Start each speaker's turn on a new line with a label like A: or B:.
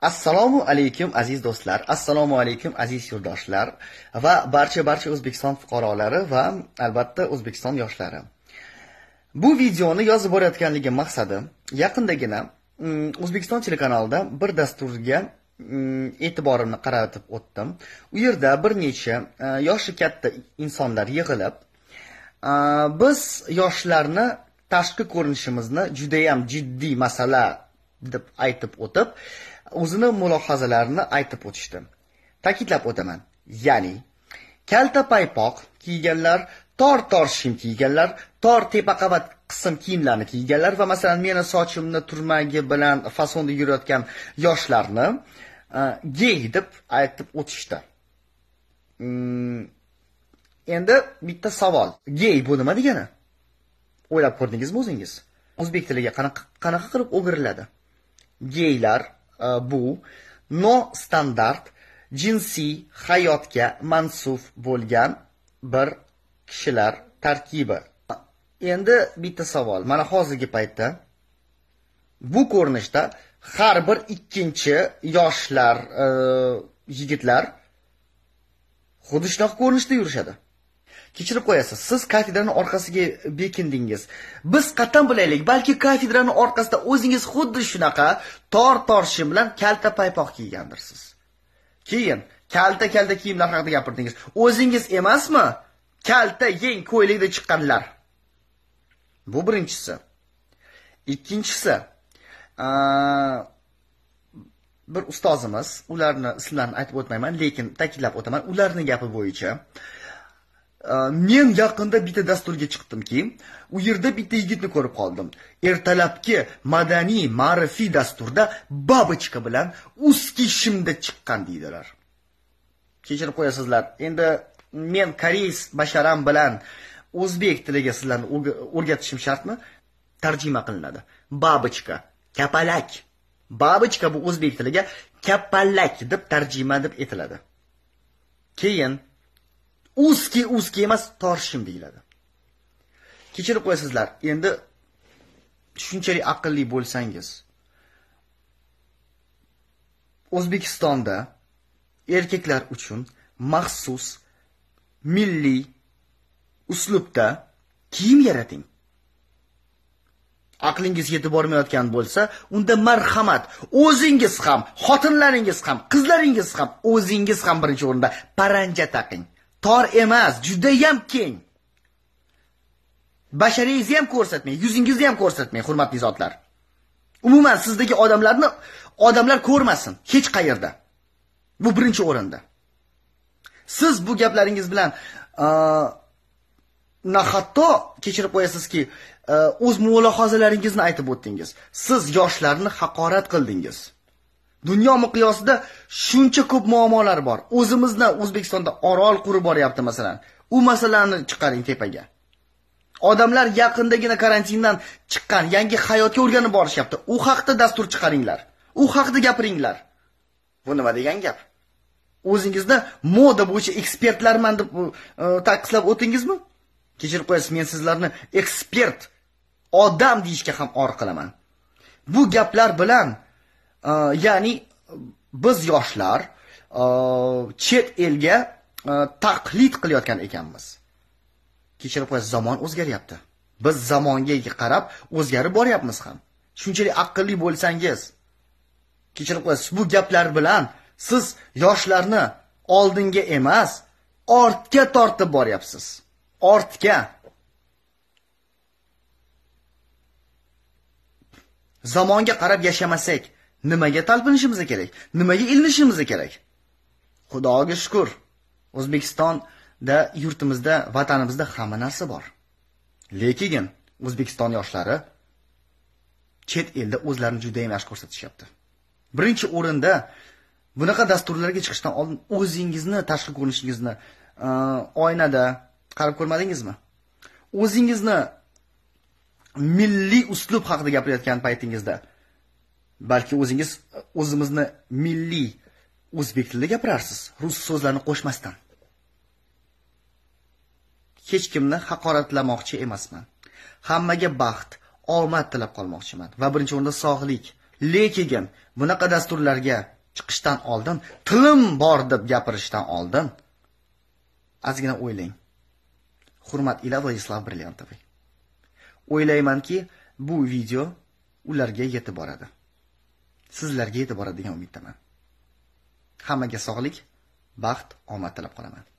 A: assalomu alaykum aziz do'stlar assalomu alaykum aziz yurtdoshlar va barcha barcha o'zbekiston fuqarolari va albatta o'zbekiston yoshlari bu videoni yozib borayotganligim maqsadi yaqindagina mm, o'zbekiston telekanalida bir dasturga mm, e'tiborimni qaratib o'tdim u yerda bir necha e, yoshi katta insonlar yig'ilib e, biz yoshlarni tashqi ko'rinishimizni judayam jiddiy masala deb aytib o'tib o'zini mulohazalarini aytib o'tishdi ta'kidlab o'taman ya'ni kalta paypoq kiyganlar tor tor shim kiyganlar tor tepa qavat qism kiyimlarni kiyganlar va masalan meni sochimni turmagi bilan fasonda yurayotgan yoshlarni e, gey deb aytib o'tishdi mm, endi bitta savol gey bu nima degani o'ylab ko'rdingizmi o'zingiz o'zbek tiliga qanaqa qilib o'giriladi geylar e, bu no standart jinsiy hayotga mansub bo'lgan bir kishilar tarkibi endi bitta savol mana hozirgi paytda bu ko'rinishda har bir ikkinchi yoshlar e, yigitlar xuddi shunaqa ko'rinishda yurishadi kechirib qo'yasiz siz kafedrani orqasiga bekindingiz biz qatdan bilaylik balki kafedrani orqasida o'zingiz xuddi shunaqa tor tor shim bilan kalta paypoq kiygandirsiz keyin kalta kalta kiyimlar haqida gapirdingiz o'zingiz emasmi kalta yeng ko'ylakda chiqqanlar bu birinchisi ikkinchisi bir ustozimiz ularni ismlarini aytib o'tmayman lekin ta'kidlab o'taman ularni gapi bo'yicha Э, men yaqinda bitta dasturga chiqdimki u yerda bitta yigitni ko'rib qoldim ertalabki madaniy ma'rifiy dasturda babochka bilan uski shimda chiqqan deydilar kechirib qo'yasizlar endi men koreys basharam bilan o'zbek tiliga sizlarni o'rgatishim shartmi tarjima qilinadi babochka kapalak babochka bu o'zbek tiliga kapalak deb tarjima deb aytiladi keyin uski uski emas torshim deyiladi kechirib qo'yasizlar endi shunchalik aqlli bo'lsangiz o'zbekistonda erkaklar uchun maxsus milliy uslubda kiyim yarating aqlingiz yetib bormayotgan bo'lsa unda marhamat o'zingiz ham xotinlaringiz ham qizlaringiz ham o'zingiz ham birinchi o'rinda paranja taqing tor emas judayam keng basharangizni ham ko'rsatmang yuzingizni ham ko'rsatmang hurmatli zotlar umuman sizdagi odamlarni odamlar ko'rmasin hech qayerda bu birinchi o'rinda siz bu gaplaringiz bilan na hatto kechirib qo'yasizki o'z mulohazalaringizni aytib o'tdingiz siz yoshlarni haqorat qildingiz Dunyo miqyosida shuncha ko'p muammolar bor. O'zimizda O'zbekistonda orol qurib boryapti masalan. U masalani chiqaring tepaga. Odamlar yaqindagina karantindan chiqqan, yangi hayotga o'rganib borishyapti. U haqda dastur chiqaringlar. U haqda gapiringlar. Bu nima degan gap? O'zingizni moda bo'yicha ekspertlarman deb e, taqislab o'tingizmi? Kechirib qo'yasiz, men sizlarni ekspert, odam deyishga ham or qilaman. Bu gaplar bilan ya'ni э, biz yoshlar э, chet elga э, taqlid qilayotgan ekanmiz kechirib qo'yasiz zamon o'zgaryapti biz zamonga qarab o'zgarib boryapmiz ham shunchalik aqlli bo'lsangiz kechirib qo'yasiz bu gaplar bilan siz yoshlarni oldinga emas ortga tortib boryapsiz ortga zamonga qarab yashamasak Nimaga talpinishimiz kerak? Nimaga ilinishimiz kerak? Xudoga shukr. O'zbekistonda, yurtimizda, vatanimizda hamma narsa bor. Lekin O'zbekiston yoshlari chet elda o'zlarini juda ham yaxshi ko'rsatishyapti. Birinchi o'rinda bunaqa dasturlarga chiqishdan oldin o'zingizni tashqi ko'rinishingizni e, oynada qarab ko'rmadingizmi? O'zingizni milliy uslub haqida gapirayotgan paytingizda balki o'zingiz o'zimizni milliy o'zbek tilida gapirarsiz rus so'zlarini qo'shmasdan hech kimni haqoratlamoqchi emasman hammaga baxt omad tilab qolmoqchiman va birinchi o'rinda sog'lik lekin bunaqa dasturlarga chiqishdan oldin tilim bor deb gapirishdan oldin ozgina o'ylang hurmat ila vladislav brilyantovich o'ylaymanki bu video ularga yetib boradi sizlarga yetib boradigan umiddaman hammaga sog'lik baxt omad tilab qolaman